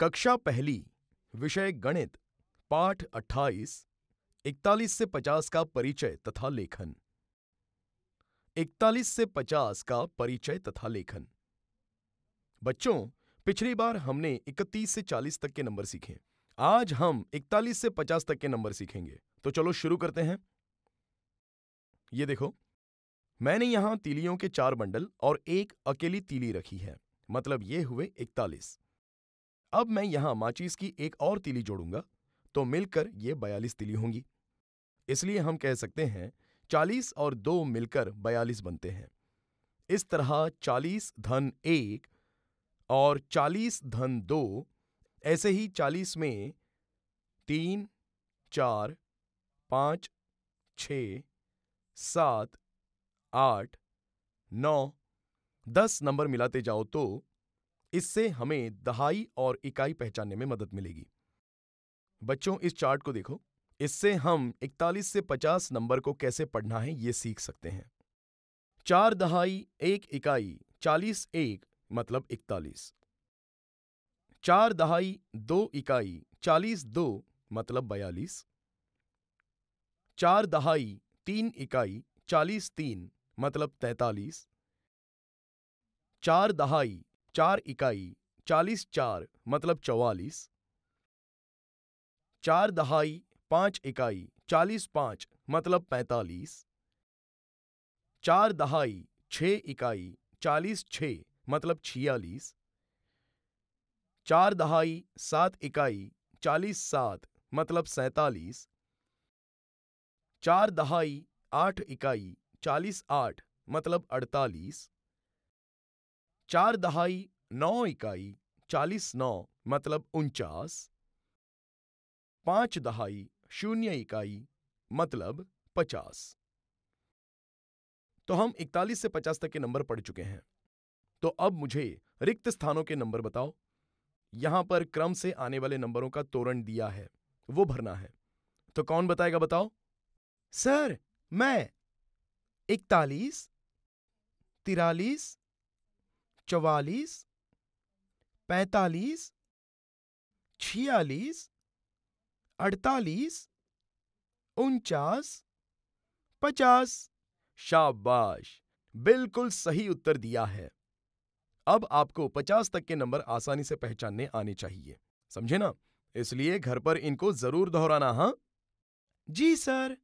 कक्षा पहली विषय गणित पाठ 28 इकतालीस से 50 का परिचय तथा लेखन 41 से 50 का परिचय तथा लेखन बच्चों पिछली बार हमने 31 से 40 तक के नंबर सीखे आज हम 41 से 50 तक के नंबर सीखेंगे तो चलो शुरू करते हैं ये देखो मैंने यहां तीलियों के चार बंडल और एक अकेली तीली रखी है मतलब ये हुए 41 अब मैं यहां माचिस की एक और तिली जोड़ूंगा तो मिलकर ये बयालीस तिली होंगी इसलिए हम कह सकते हैं चालीस और दो मिलकर बयालीस बनते हैं इस तरह चालीस धन एक और चालीस धन दो ऐसे ही चालीस में तीन चार पाँच छ सात आठ नौ दस नंबर मिलाते जाओ तो इससे हमें दहाई और इकाई पहचानने में मदद मिलेगी बच्चों इस चार्ट को देखो इससे हम 41 से 50 नंबर को कैसे पढ़ना है ये सीख सकते हैं चार दहाई एक इकाई चालीस एक मतलब इकतालीस चार दहाई दो इकाई चालीस दो मतलब बयालीस चार दहाई तीन इकाई चालीस तीन मतलब तैतालीस चार दहाई चार इकाई चालीस चार मतलब चौवालीस चार दहाई पांच इकाई चालीस पांच मतलब पैंतालीस चार दहाई छः इकाई चालीस छ मतलब छियालीस चार दहाई सात इकाई चालीस सात मतलब सैतालीस चार दहाई आठ इकाई चालीस आठ मतलब अड़तालीस चार दहाई नौ इकाई चालीस नौ मतलब उनचास पांच दहाई शून्य इकाई मतलब पचास तो हम इकतालीस से पचास तक के नंबर पढ़ चुके हैं तो अब मुझे रिक्त स्थानों के नंबर बताओ यहां पर क्रम से आने वाले नंबरों का तोरण दिया है वो भरना है तो कौन बताएगा बताओ सर मैं इकतालीस तिरालीस चवालीस पैंतालीस छियालीस अड़तालीस उनचास पचास शाबाश बिल्कुल सही उत्तर दिया है अब आपको पचास तक के नंबर आसानी से पहचानने आने चाहिए समझे ना इसलिए घर पर इनको जरूर दोहराना हाँ जी सर